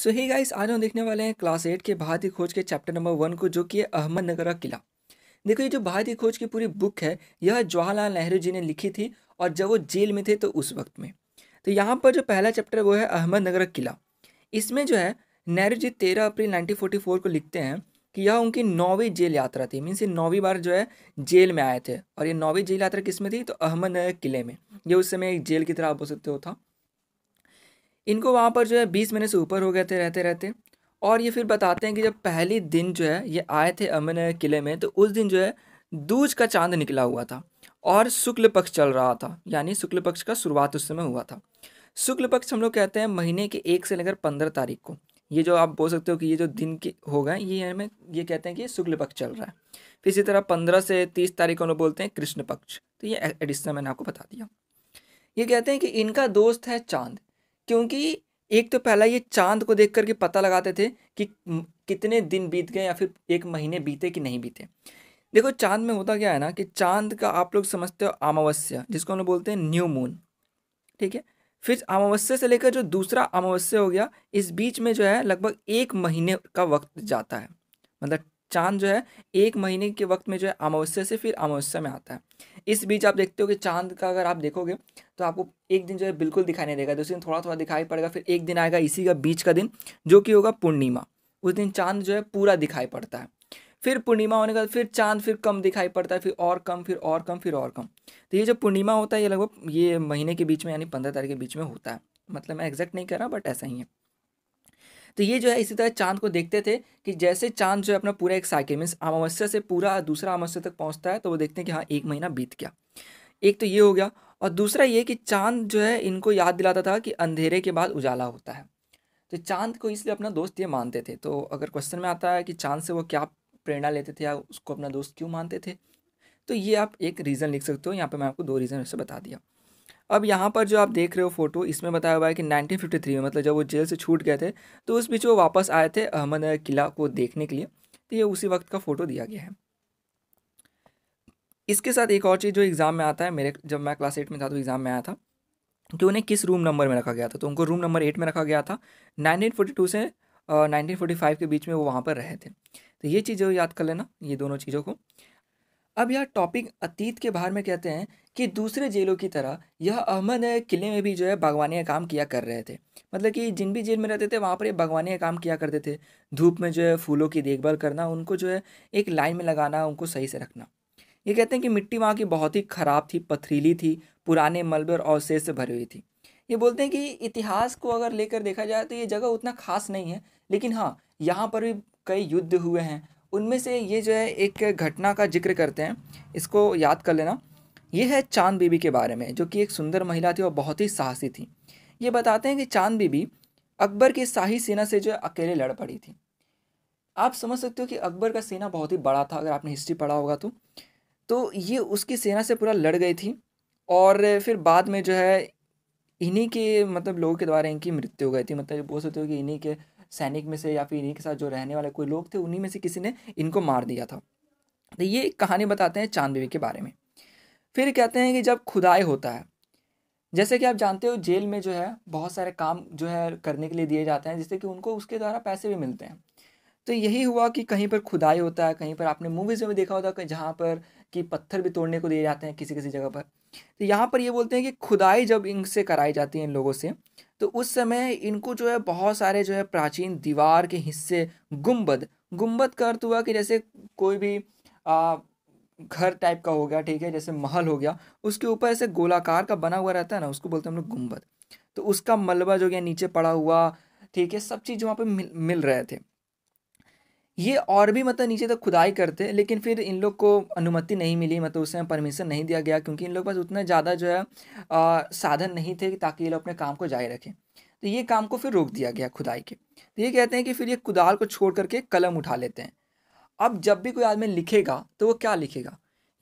सो ही guys आज हम देखने वाले हैं क्लास एट के भारतीय खोज के चैप्टर नंबर वन को जो कि है अहमदनगर का किला देखो ये जो भारतीय खोज की पूरी बुक है यह जवाहरलाल नेहरू जी ने लिखी थी और जब वो जेल में थे तो उस वक्त में तो यहाँ पर जो पहला चैप्टर वो है अहमदनगर किला इसमें जो है नेहरू जी तेरह अप्रैल नाइनटीन को लिखते हैं कि यह उनकी नौवीं जेल यात्रा थी मीन्स ये नौवीं बार जो है जेल में आए थे और ये नौवीं जेल यात्रा किस में थी तो अहमदनगर किले में ये उस समय एक जेल की तरह आप हो सकते हो था इनको वहाँ पर जो है बीस महीने से ऊपर हो गए थे रहते रहते और ये फिर बताते हैं कि जब पहले दिन जो है ये आए थे अमन किले में तो उस दिन जो है दूज का चांद निकला हुआ था और शुक्ल पक्ष चल रहा था यानी शुक्ल पक्ष का शुरुआत उस समय हुआ था शुक्ल पक्ष हम लोग कहते हैं महीने के एक से लेकर पंद्रह तारीख को ये जो आप बोल सकते हो कि ये जो दिन के हो गए ये हमें ये कहते हैं कि शुक्ल पक्ष चल रहा है फिर इसी तरह पंद्रह से तीस तारीख को हम लोग बोलते हैं कृष्ण पक्ष तो ये एडिशनल मैंने आपको बता दिया ये कहते हैं कि इनका दोस्त है चांद क्योंकि एक तो पहला ये चांद को देख करके पता लगाते थे कि कितने दिन बीत गए या फिर एक महीने बीते कि नहीं बीते देखो चांद में होता क्या है ना कि चांद का आप लोग समझते हो अमावस्या जिसको हम लोग बोलते हैं न्यू मून ठीक है फिर अमावस्या से लेकर जो दूसरा अमावस्या हो गया इस बीच में जो है लगभग एक महीने का वक्त जाता है मतलब चांद जो है एक महीने के वक्त में जो है अमावस्या से फिर अमावस्या में आता है इस बीच आप देखते हो कि चांद का अगर आप देखोगे तो आपको एक दिन जो है बिल्कुल दिखाई नहीं देगा दूसरे तो दिन थोड़ा थोड़ा दिखाई पड़ेगा फिर एक दिन आएगा इसी का बीच का दिन जो कि होगा पूर्णिमा उस दिन चांद जो है पूरा दिखाई पड़ता है फिर पूर्णिमा होने के बाद फिर चांद फिर कम दिखाई पड़ता है फिर और कम फिर और कम फिर और कम तो ये जो पूर्णिमा होता है ये लगभग ये महीने के बीच में यानी पंद्रह तारीख के बीच में होता है मतलब मैं एग्जैक्ट नहीं कह रहा बट ऐसा ही है तो ये जो है इसी तरह चांद को देखते थे कि जैसे चांद जो है अपना पूरा एक साइकिल मीन्स अमावस्या से पूरा दूसरा अमावस्या तक पहुँचता है तो वो देखते हैं कि हाँ एक महीना बीत गया एक तो ये हो गया और दूसरा ये कि चांद जो है इनको याद दिलाता था कि अंधेरे के बाद उजाला होता है तो चांद को इसलिए अपना दोस्त ये मानते थे तो अगर क्वेश्चन में आता है कि चांद से वो क्या प्रेरणा लेते थे या उसको अपना दोस्त क्यों मानते थे तो ये आप एक रीज़न लिख सकते हो यहाँ पे मैं आपको दो रीज़न उससे बता दिया अब यहाँ पर जो आप देख रहे हो फोटो इसमें बताया हुआ है कि 1953 में मतलब जब वो जेल से छूट गए थे तो उस बीच वो वापस आए थे अहमद किला को देखने के लिए तो ये उसी वक्त का फ़ोटो दिया गया है इसके साथ एक और चीज़ जो एग्ज़ाम में आता है मेरे जब मैं क्लास एट में था तो एग्ज़ाम में आया था कि उन्हें किस रूम नंबर में रखा गया था तो उनको रूम नंबर एट में रखा गया था टू से फोर्टी फाइव के बीच में वो वहाँ पर रहे थे तो ये चीज़ें याद कर लेना ये दोनों चीज़ों को अब यह टॉपिक अतीत के बाहर में कहते हैं कि दूसरे जेलों की तरह यह अहमद किले में भी जो है बागवानी का काम किया कर रहे थे मतलब कि जिन भी जेल में रहते थे वहाँ पर ये बागवानी का काम किया करते थे धूप में जो है फूलों की देखभाल करना उनको जो है एक लाइन में लगाना उनको सही से रखना ये कहते हैं कि मिट्टी वहाँ की बहुत ही ख़राब थी पथरीली थी पुराने मलबे और अवशेष से भरी हुई थी ये बोलते हैं कि इतिहास को अगर लेकर देखा जाए तो ये जगह उतना खास नहीं है लेकिन हाँ यहाँ पर भी कई युद्ध हुए हैं उनमें से ये जो है एक घटना का जिक्र करते हैं इसको याद कर लेना ये है चांद बीबी के बारे में जो कि एक सुंदर महिला थी और बहुत ही साहसी थी ये बताते हैं कि चांद बीबी अकबर की शाही सेना से जो अकेले लड़ पड़ी थी आप समझ सकते हो कि अकबर का सेना बहुत ही बड़ा था अगर आपने हिस्ट्री पढ़ा होगा तो तो ये उसकी सेना से पूरा लड़ गई थी और फिर बाद में जो है इन्हीं के मतलब लोगों के द्वारा इनकी मृत्यु हो गई थी मतलब बोल सकते हो कि इन्हीं के सैनिक में से या फिर इन्हीं के साथ जो रहने वाले कोई लोग थे उन्हीं में से किसी ने इनको मार दिया था तो ये कहानी बताते हैं चांद बीवी के बारे में फिर कहते हैं कि जब खुदाई होता है जैसे कि आप जानते हो जेल में जो है बहुत सारे काम जो है करने के लिए दिए जाते हैं जिससे कि उनको उसके द्वारा पैसे भी मिलते हैं तो यही हुआ कि कहीं पर खुदाई होता है कहीं पर आपने मूवीज़ में देखा होता है जहाँ पर कि पत्थर भी तोड़ने को दिए जाते हैं किसी किसी जगह पर तो यहाँ पर ये बोलते हैं कि खुदाई जब इनसे कराई जाती है इन लोगों से तो उस समय इनको जो है बहुत सारे जो है प्राचीन दीवार के हिस्से गुम्बद गुम्बद का अर्थ हुआ कि जैसे कोई भी आ, घर टाइप का हो गया ठीक है जैसे महल हो गया उसके ऊपर ऐसे गोलाकार का बना हुआ रहता है ना उसको बोलते हैं हम लोग गुम्बद तो उसका मलबा जो गया नीचे पड़ा हुआ ठीक है सब चीज़ वहाँ पर मिल मिल रहे थे ये और भी मतलब नीचे तक तो खुदाई करते लेकिन फिर इन लोग को अनुमति नहीं मिली मतलब उस समय परमिशन नहीं दिया गया क्योंकि इन लोग पास उतना ज़्यादा जो है आ, साधन नहीं थे ताकि ये लोग अपने काम को जारी रखें तो ये काम को फिर रोक दिया गया खुदाई के तो ये कहते हैं कि फिर ये कुदाल को छोड़ करके कलम उठा लेते हैं अब जब भी कोई आदमी लिखेगा तो वो क्या लिखेगा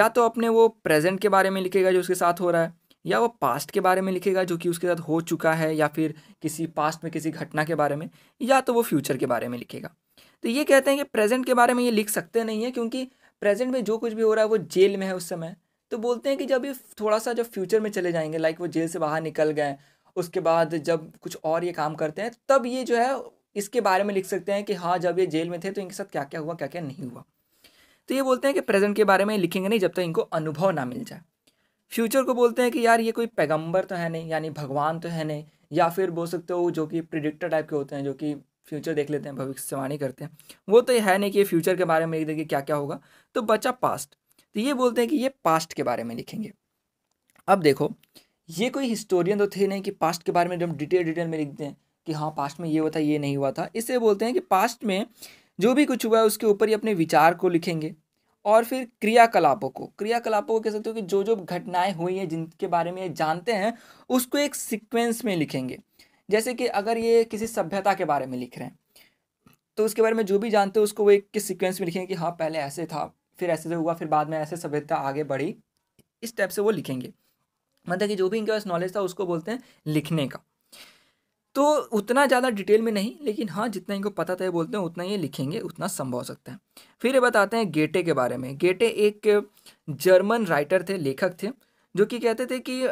या तो अपने वो प्रेजेंट के बारे में लिखेगा जो उसके साथ हो रहा है या वो पास्ट के बारे में लिखेगा जो कि उसके साथ हो चुका है या फिर किसी पास्ट में किसी घटना के बारे में या तो वो फ्यूचर के बारे में लिखेगा तो ये कहते हैं कि प्रेजेंट के बारे में ये लिख सकते नहीं है क्योंकि प्रेजेंट में जो कुछ भी हो रहा है वो जेल में है उस समय तो बोलते हैं कि जब ये थोड़ा सा जब फ्यूचर में चले जाएंगे लाइक वो जेल से बाहर निकल गए उसके बाद जब कुछ और ये काम करते हैं तब ये जो है इसके बारे में लिख सकते हैं कि हाँ जब ये जेल में थे तो इनके साथ क्या क्या हुआ क्या क्या नहीं हुआ तो ये बोलते हैं कि प्रेजेंट के बारे में लिखेंगे नहीं जब तक इनको अनुभव ना मिल जाए फ्यूचर को बोलते हैं कि यार ये कोई पैगंबर तो है नहीं यानी भगवान तो है नहीं या फिर बोल सकते हो जो कि प्रिडिक्टर टाइप के होते हैं जो कि फ्यूचर देख लेते हैं भविष्यवाणी करते हैं वो तो है नहीं कि फ्यूचर के बारे में लिख देंगे क्या क्या होगा तो बचा पास्ट तो ये बोलते हैं कि ये पास्ट के बारे में लिखेंगे अब देखो ये कोई हिस्टोरियन तो थे नहीं कि पास्ट के बारे में जब डिटेल डिटेल में लिखते हैं कि हाँ पास्ट में ये हुआ था ये नहीं हुआ था इससे बोलते हैं कि पास्ट में जो भी कुछ हुआ है उसके ऊपर ही अपने विचार को लिखेंगे और फिर क्रियाकलापों को क्रियाकलापों को कह सकते हो कि जो जो घटनाएं हुई हैं जिनके बारे में ये जानते हैं उसको एक सिक्वेंस में लिखेंगे जैसे कि अगर ये किसी सभ्यता के बारे में लिख रहे हैं तो उसके बारे में जो भी जानते हो उसको वो एक किस सिक्वेंस में लिखेंगे कि हाँ पहले ऐसे था फिर ऐसे से हुआ फिर बाद में ऐसे सभ्यता आगे बढ़ी इस टाइप से वो लिखेंगे मतलब कि जो भी इनके पास नॉलेज था उसको बोलते हैं लिखने का तो उतना ज़्यादा डिटेल में नहीं लेकिन हाँ जितना इनको पता था ये बोलते हैं उतना ये लिखेंगे उतना संभव हो सकता है फिर ये बताते हैं गेटे के बारे में गेटे एक जर्मन राइटर थे लेखक थे जो कि कहते थे कि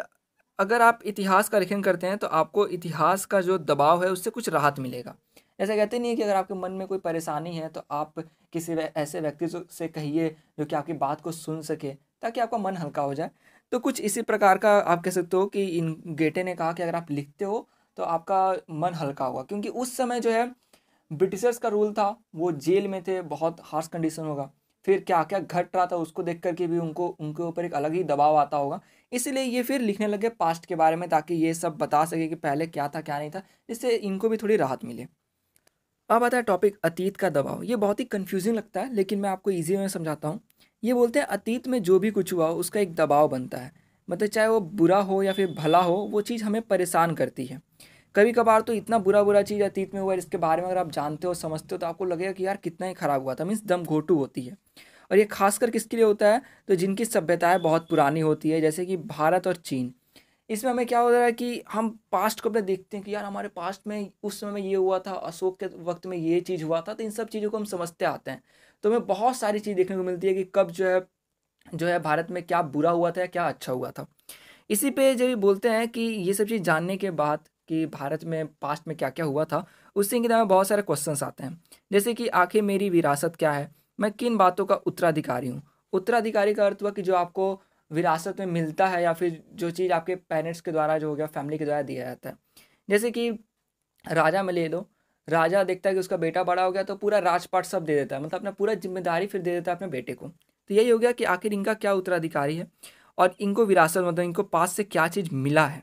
अगर आप इतिहास का लेखन करते हैं तो आपको इतिहास का जो दबाव है उससे कुछ राहत मिलेगा ऐसा कहते नहीं है कि अगर आपके मन में कोई परेशानी है तो आप किसी ऐसे व्यक्ति से कहिए जो कि आपकी बात को सुन सके ताकि आपका मन हल्का हो जाए तो कुछ इसी प्रकार का आप कह सकते हो कि इन गेटे ने कहा कि अगर आप लिखते हो तो आपका मन हल्का होगा क्योंकि उस समय जो है ब्रिटिशर्स का रूल था वो जेल में थे बहुत हार्श कंडीशन होगा फिर क्या क्या घट रहा था उसको देख करके भी उनको उनके ऊपर एक अलग ही दबाव आता होगा इसलिए ये फिर लिखने लगे पास्ट के बारे में ताकि ये सब बता सके कि पहले क्या था क्या नहीं था इससे इनको भी थोड़ी राहत मिले अब आता है टॉपिक अतीत का दबाव ये बहुत ही कन्फ्यूजिंग लगता है लेकिन मैं आपको ईजी में समझाता हूँ ये बोलते हैं अतीत में जो भी कुछ हुआ उसका एक दबाव बनता है मतलब चाहे वो बुरा हो या फिर भला हो वो चीज़ हमें परेशान करती है कभी कभार तो इतना बुरा बुरा चीज़ अतीत में हुआ है जिसके बारे में अगर आप जानते हो समझते हो तो आपको लगेगा कि यार कितना ही ख़राब हुआ था मीन्स दम घोटू होती है और ये खासकर किसके लिए होता है तो जिनकी सभ्यताएँ बहुत पुरानी होती है जैसे कि भारत और चीन इसमें हमें क्या हो रहा है कि हम पास्ट को अपने देखते हैं कि यार हमारे पास्ट में उस समय में ये हुआ था अशोक के वक्त में ये चीज़ हुआ था तो इन सब चीज़ों को हम समझते आते हैं तो हमें बहुत सारी चीज़ देखने को मिलती है कि कब जो है जो है भारत में क्या बुरा हुआ था या क्या अच्छा हुआ था इसी पे जब ये बोलते हैं कि ये सब चीज़ जानने के बाद कि भारत में पास्ट में क्या क्या हुआ था उससे के किताब में बहुत सारे क्वेश्चन आते हैं जैसे कि आखिर मेरी विरासत क्या है मैं किन बातों का उत्तराधिकारी हूँ उत्तराधिकारी का अर्थ हुआ कि जो आपको विरासत में मिलता है या फिर जो चीज़ आपके पेरेंट्स के द्वारा जो हो गया फैमिली के द्वारा दिया जाता है जैसे कि राजा में ले लो राजा देखता है कि उसका बेटा बड़ा हो गया तो पूरा राजपाट सब दे देता है मतलब अपना पूरा जिम्मेदारी फिर दे देता है अपने बेटे को तो यही हो गया कि आखिर इनका क्या उत्तराधिकारी है और इनको विरासत मतलब इनको पास से क्या चीज़ मिला है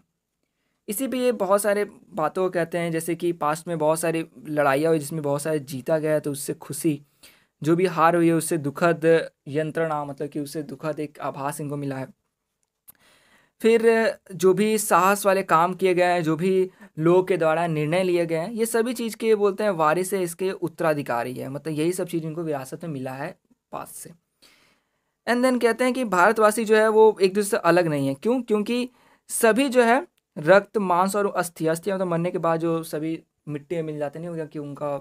इसी पे ये बहुत सारे बातों को कहते हैं जैसे कि पास्ट में बहुत सारी लड़ाइयाँ हुई जिसमें बहुत सारे जीता गया तो उससे खुशी जो भी हार हुई है उससे दुखद यंत्रणा मतलब कि उससे दुखद एक आभास इनको मिला है फिर जो भी साहस वाले काम किए गए हैं जो भी लोगों के द्वारा निर्णय लिए गए हैं ये सभी चीज़ के बोलते हैं वारिस है इसके उत्तराधिकारी है मतलब यही सब चीज़ इनको विरासत में मिला है पास से एंड देन कहते हैं कि भारतवासी जो है वो एक दूसरे से अलग नहीं है क्यों क्योंकि सभी जो है रक्त मांस और अस्थि अस्थि तो मरने के बाद जो सभी मिट्टी में मिल जाते नहीं क्योंकि कि उनका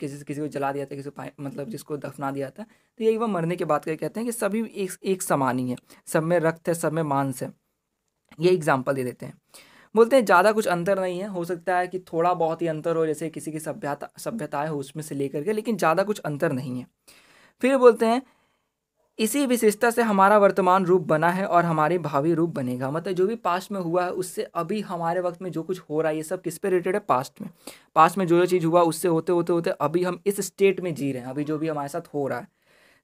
किसी किसी को जला दिया था किसी को मतलब जिसको दफना दिया था तो यही वह मरने के बाद करके कहते हैं कि सभी एक एक समान ही है सब में रक्त है सब में मांस है ये एग्जाम्पल दे देते हैं बोलते हैं ज़्यादा कुछ अंतर नहीं है हो सकता है कि थोड़ा बहुत ही अंतर हो जैसे किसी की सभ्यता सभ्यता हो उसमें से लेकर के लेकिन ज़्यादा कुछ अंतर नहीं है फिर बोलते हैं इसी विशेषता से हमारा वर्तमान रूप बना है और हमारे भावी रूप बनेगा मतलब जो भी पास्ट में हुआ है उससे अभी हमारे वक्त में जो कुछ हो रहा है ये सब किस पे रिलेटेड है पास्ट में पास्ट में जो जो चीज़ हुआ उससे होते होते होते अभी हम इस स्टेट में जी रहे हैं अभी जो भी हमारे साथ हो रहा है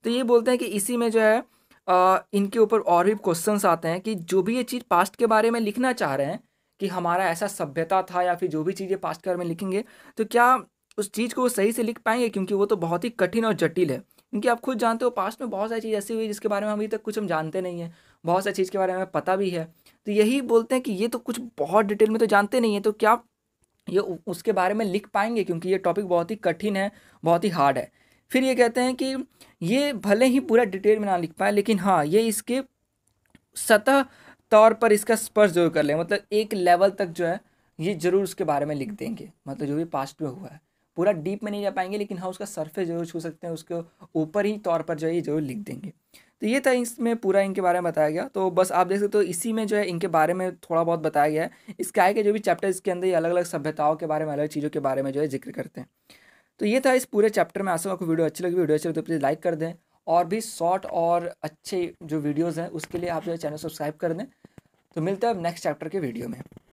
तो ये बोलते हैं कि इसी में जो है आ, इनके ऊपर और भी क्वेश्चन आते हैं कि जो भी ये चीज़ पास्ट के बारे में लिखना चाह रहे हैं कि हमारा ऐसा सभ्यता था या फिर जो भी चीज़ें पास्ट के बारे में लिखेंगे तो क्या उस चीज़ को वो सही से लिख पाएंगे क्योंकि वो तो बहुत ही कठिन और जटिल है क्योंकि आप खुद जानते हो पास्ट में बहुत सारी चीज़ ऐसी हुई जिसके बारे में अभी तक कुछ हम जानते नहीं हैं बहुत सारी चीज़ के बारे में पता भी है तो यही बोलते हैं कि ये तो कुछ बहुत डिटेल में तो जानते नहीं है तो क्या ये उसके बारे में लिख पाएंगे क्योंकि ये टॉपिक बहुत ही कठिन है बहुत ही हार्ड है फिर ये कहते हैं कि ये भले ही पूरा डिटेल में ना लिख पाए लेकिन हाँ ये इसके सतह तौर पर इसका स्पर्श जरूर कर लें मतलब एक लेवल तक जो है ये ज़रूर उसके बारे में लिख देंगे मतलब जो भी पास्ट में हुआ है पूरा डीप में नहीं जा पाएंगे लेकिन हाँ उसका सरफेस जरूर छू सकते हैं उसके ऊपर ही तौर पर जो है ये जरूर लिख देंगे तो ये था इसमें पूरा इनके बारे में बताया गया तो बस आप देख सकते हो तो इसी में जो है इनके बारे में थोड़ा बहुत बताया गया है इसके आगे के जो भी चैप्टर इसके अंदर ये अलग अलग सभ्यताओं के बारे में अलग चीज़ों के बारे में जो है जिक्र करते हैं तो ये था इस पूरे चैप्टर में आशा आपको वीडियो अच्छी लगी वीडियो अच्छी लगी तो प्लीज़ लाइक कर दें और भी शॉर्ट और अच्छे जो वीडियोज़ हैं उसके लिए आप जो है चैनल सब्सक्राइब कर दें तो हैं अब नेक्स्ट चैप्टर के वीडियो में